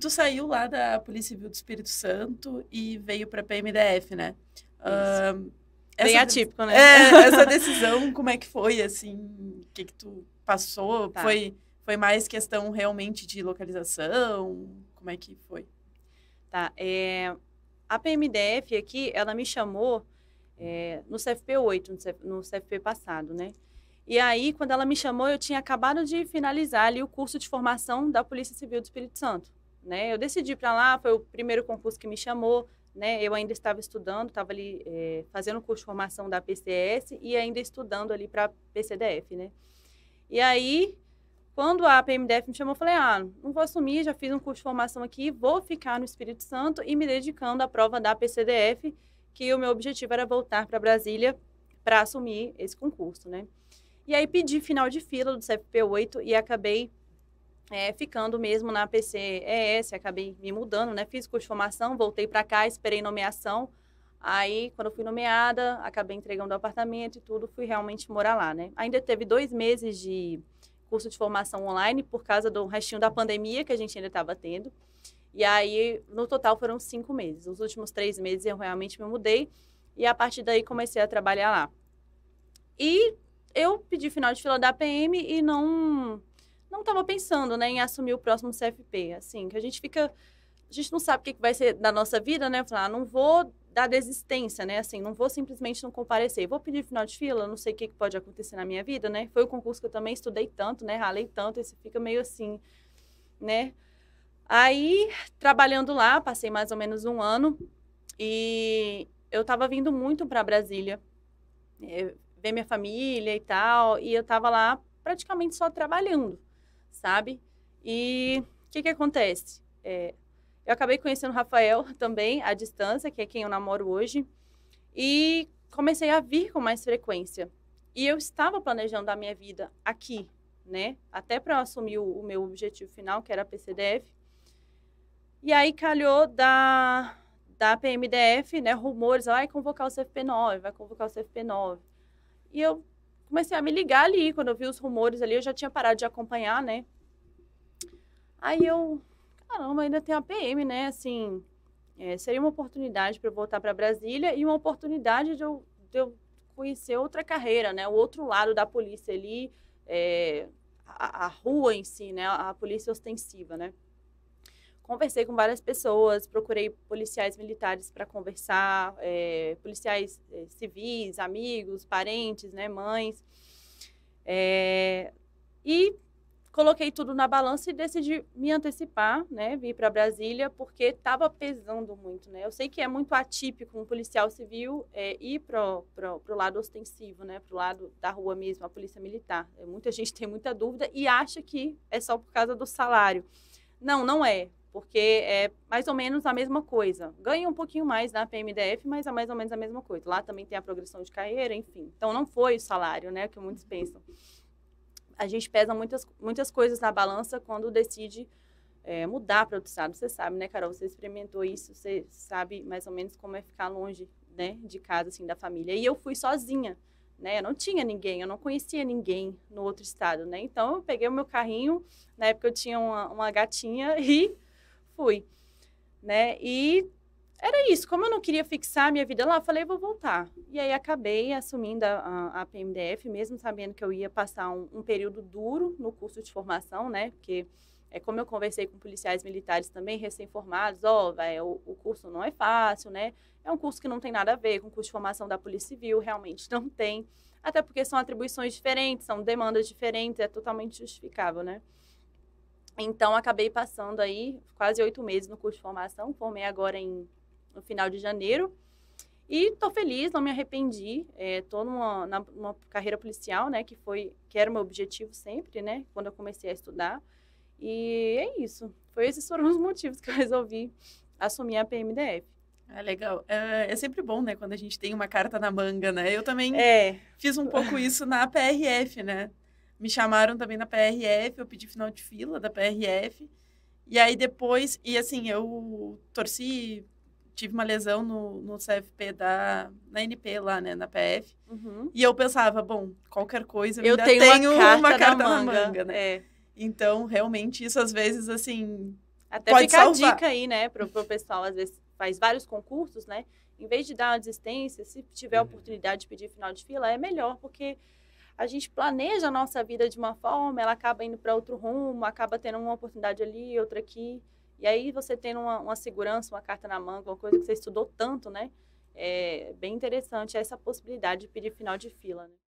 tu saiu lá da Polícia Civil do Espírito Santo e veio para PMDF, né? Uh, Bem atípico, né? É, essa decisão, como é que foi, assim? O que que tu passou? Tá. Foi, foi mais questão realmente de localização? Como é que foi? Tá, é, a PMDF aqui, ela me chamou é, no CFP 8, no, no CFP passado, né? E aí, quando ela me chamou, eu tinha acabado de finalizar ali o curso de formação da Polícia Civil do Espírito Santo né? Eu decidi para lá, foi o primeiro concurso que me chamou, né? Eu ainda estava estudando, estava ali é, fazendo curso de formação da PCS e ainda estudando ali para PCDF, né? E aí, quando a PMDF me chamou, eu falei, ah, não vou assumir, já fiz um curso de formação aqui, vou ficar no Espírito Santo e me dedicando à prova da PCDF, que o meu objetivo era voltar para Brasília para assumir esse concurso, né? E aí pedi final de fila do CFP8 e acabei é, ficando mesmo na PCES, acabei me mudando, né? Fiz curso de formação, voltei para cá, esperei nomeação. Aí, quando fui nomeada, acabei entregando o apartamento e tudo, fui realmente morar lá, né? Ainda teve dois meses de curso de formação online por causa do restinho da pandemia que a gente ainda estava tendo. E aí, no total, foram cinco meses. Os últimos três meses eu realmente me mudei e a partir daí comecei a trabalhar lá. E eu pedi final de fila da PM e não não estava pensando né, em assumir o próximo CFP, assim, que a gente fica. A gente não sabe o que vai ser da nossa vida, né? Falar, ah, não vou dar desistência, né? Assim, não vou simplesmente não comparecer. Vou pedir final de fila, não sei o que pode acontecer na minha vida, né? Foi o concurso que eu também estudei tanto, né? Ralei tanto, esse fica meio assim, né? Aí, trabalhando lá, passei mais ou menos um ano e eu estava vindo muito para Brasília, eh, ver minha família e tal, e eu estava lá praticamente só trabalhando sabe? E o que, que acontece? É, eu acabei conhecendo o Rafael também, à distância, que é quem eu namoro hoje, e comecei a vir com mais frequência. E eu estava planejando a minha vida aqui, né? Até para assumir o, o meu objetivo final, que era a PCDF. E aí calhou da, da PMDF, né? Rumores, vai convocar o CFP9, vai convocar o CFP9. E eu comecei a me ligar ali, quando eu vi os rumores ali, eu já tinha parado de acompanhar, né? Aí eu, caramba, ainda tem a PM, né? Assim, é, seria uma oportunidade para eu voltar para Brasília e uma oportunidade de eu, de eu, conhecer outra carreira, né? O outro lado da polícia ali, é, a, a, rua em si, né? A, a polícia ostensiva, né? conversei com várias pessoas, procurei policiais militares para conversar, é, policiais é, civis, amigos, parentes, né, mães. É, e coloquei tudo na balança e decidi me antecipar, né, vir para Brasília, porque estava pesando muito, né. Eu sei que é muito atípico um policial civil ir para o lado ostensivo, né, para o lado da rua mesmo, a polícia militar. Muita gente tem muita dúvida e acha que é só por causa do salário. Não, não é porque é mais ou menos a mesma coisa. Ganha um pouquinho mais na PMDF, mas é mais ou menos a mesma coisa. Lá também tem a progressão de carreira, enfim. Então não foi o salário, né, que muitos uhum. pensam. A gente pesa muitas, muitas coisas na balança quando decide é, mudar para outro estado. Você sabe, né, Carol? Você experimentou isso, você sabe mais ou menos como é ficar longe, né, de casa, assim, da família. E eu fui sozinha, né? Eu não tinha ninguém, eu não conhecia ninguém no outro estado, né? Então eu peguei o meu carrinho, na época eu tinha uma, uma gatinha e fui, né? E era isso. Como eu não queria fixar minha vida lá, eu falei, vou voltar. E aí acabei assumindo a, a PMDF, mesmo sabendo que eu ia passar um, um, período duro no curso de formação, né? Porque é como eu conversei com policiais militares também, recém-formados, ó, oh, o, o curso não é fácil, né? É um curso que não tem nada a ver com o curso de formação da Polícia Civil, realmente não tem. Até porque são atribuições diferentes, são demandas diferentes, é totalmente justificável, né? Então, acabei passando aí quase oito meses no curso de formação, formei agora em, no final de janeiro. E estou feliz, não me arrependi. Estou é, numa, numa carreira policial, né, que foi que era o meu objetivo sempre, né, quando eu comecei a estudar. E é isso. Foi esses foram os motivos que eu resolvi assumir a PMDF. Ah, é legal. É, é, sempre bom, né, quando a gente tem uma carta na manga, né? Eu também é. fiz um pouco isso na PRF, né? me chamaram também na PRF, eu pedi final de fila da PRF. E aí depois, e assim, eu torci, tive uma lesão no, no CFP da, na NP lá, né, na PF. Uhum. E eu pensava, bom, qualquer coisa, eu, eu tenho, tenho, uma carta, uma carta na, manga. na, manga. né? É. Então, realmente, isso às vezes, assim, Até pode fica salvar. a dica aí, né, pro, pro pessoal, às vezes faz vários concursos, né? Em vez de dar uma desistência, se tiver a uhum. oportunidade de pedir final de fila, é melhor, porque a gente planeja a nossa vida de uma forma, ela acaba indo para outro rumo, acaba tendo uma oportunidade ali, outra aqui. E aí você tendo uma, uma segurança, uma carta na manga, uma coisa que você estudou tanto, né? É bem interessante essa possibilidade de pedir final de fila. Né?